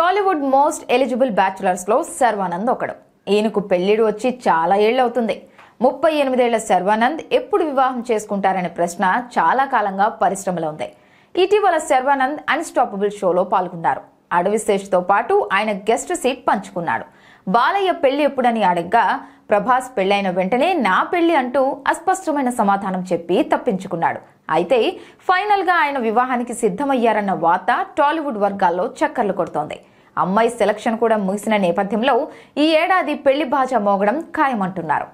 Tollywood most eligible లో శర్వానంద్ ఒకడు ఈయనకు పెళ్లిడు వచ్చి చాలా ఏళ్ళవుతుంది ముప్పై ఎనిమిదేళ్ల శర్వానంద్ ఎప్పుడు వివాహం చేసుకుంటారనే ప్రశ్న చాలా కాలంగా పరిశ్రమలో ఉంది ఇటీవల శర్వానంద్ అన్స్టాపబుల్ షోలో పాల్గొన్నారు అడవి తో పాటు ఆయన గెస్ట్ సీట్ పంచుకున్నాడు బాలయ్య పెళ్లి ఎప్పుడని అడగ్గా ప్రభాస్ పెళ్లైన వెంటనే నా పెళ్లి అంటూ అస్పష్టమైన సమాధానం చెప్పి తప్పించుకున్నాడు అయితే ఫైనల్గా ఆయన వివాహానికి సిద్ధమయ్యారన్న వార్త టాలీవుడ్ వర్గాల్లో చక్కర్లు కొడుతోంది అమ్మాయి సెలక్షన్ కూడా ముగిసిన నేపథ్యంలో ఈ ఏడాది పెళ్లి బాజా మోగడం ఖాయమంటున్నారు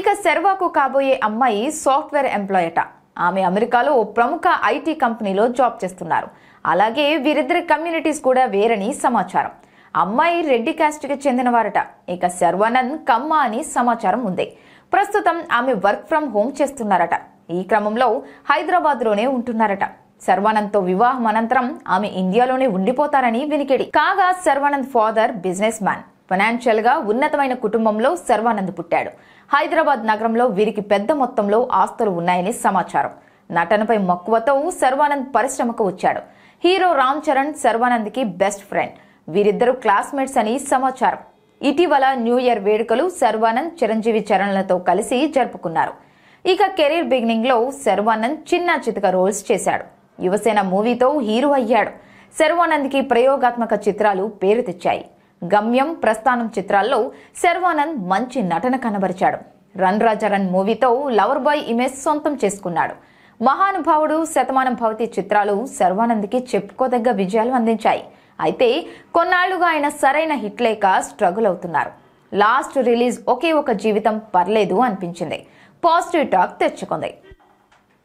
ఇక సెర్వాకు కాబోయే అమ్మాయి సాఫ్ట్వేర్ ఎంప్లాయట ఆమె అమెరికాలో ఓ ప్రముఖ ఐటీ కంపెనీలో జాబ్ చేస్తున్నారు అలాగే వీరిద్దరి కమ్యూనిటీస్ కూడా వేరని సమాచారం అమ్మాయి రెడ్డి క్యాస్ట్కి చెందినవారట ఇక శర్వానంద్ కమ్మ అని సమాచారం ఉంది ప్రస్తుతం ఆమె వర్క్ ఫ్రం హోమ్ చేస్తున్నారట ఈ క్రమంలో హైదరాబాద్లోనే ఉంటున్నారట శర్వానంద్తో వివాహం అనంతరం ఆమె ఇండియాలోనే ఉండిపోతారని వినికిడి కాగా Sharwanand father businessman financial గా ఉన్నతమైన కుటుంబంలో శర్వానంద్ పుట్టాడు హైదరాబాద్ నగరంలో వీరికి పెద్ద మొత్తంలో ఆస్తులు ఉన్నాయని సమాచారం నటనపై మక్కువతో శర్వానంద్ పరిశ్రమకు వచ్చాడు హీరో రామ్ చరణ్ శర్వానంద్కి బెస్ట్ ఫ్రెండ్ వీరిద్దరూ క్లాస్మేట్స్ అని సమాచారం ఇటీవల న్యూ ఇయర్ వేడుకలు శర్వానంద్ చిరంజీవి చరణ్లతో కలిసి జరుపుకున్నారు ఇక కెరీర్ బిగినింగ్లో శర్వానంద్ చిన్న చితక రోల్స్ చేశాడు యువసేన మూవీతో హీరో అయ్యాడు శర్వానంద్కి ప్రయోగాత్మక చిత్రాలు పేరు తెచ్చాయి గమ్యం ప్రస్థానం చిత్రాల్లో శర్వానంద్ మంచి నటన కనబరిచాడు రన్ రాజారన్ మూవీతో లవర్ బాయ్ ఇమేజ్ సొంతం చేసుకున్నాడు మహానుభావుడు శతమానం భవతి చిత్రాలు శర్వానంద్కి చెప్పుకోదగ్గ విజయాలు అందించాయి అయితే కొన్నాళ్లుగా ఆయన సరైన హిట్ లేక స్ట్రగుల్ అవుతున్నారు లాస్ట్ రిలీజ్ ఒకే ఒక జీవితం పర్లేదు అనిపించింది పాజిటివ్ టాక్ తెచ్చుకుంది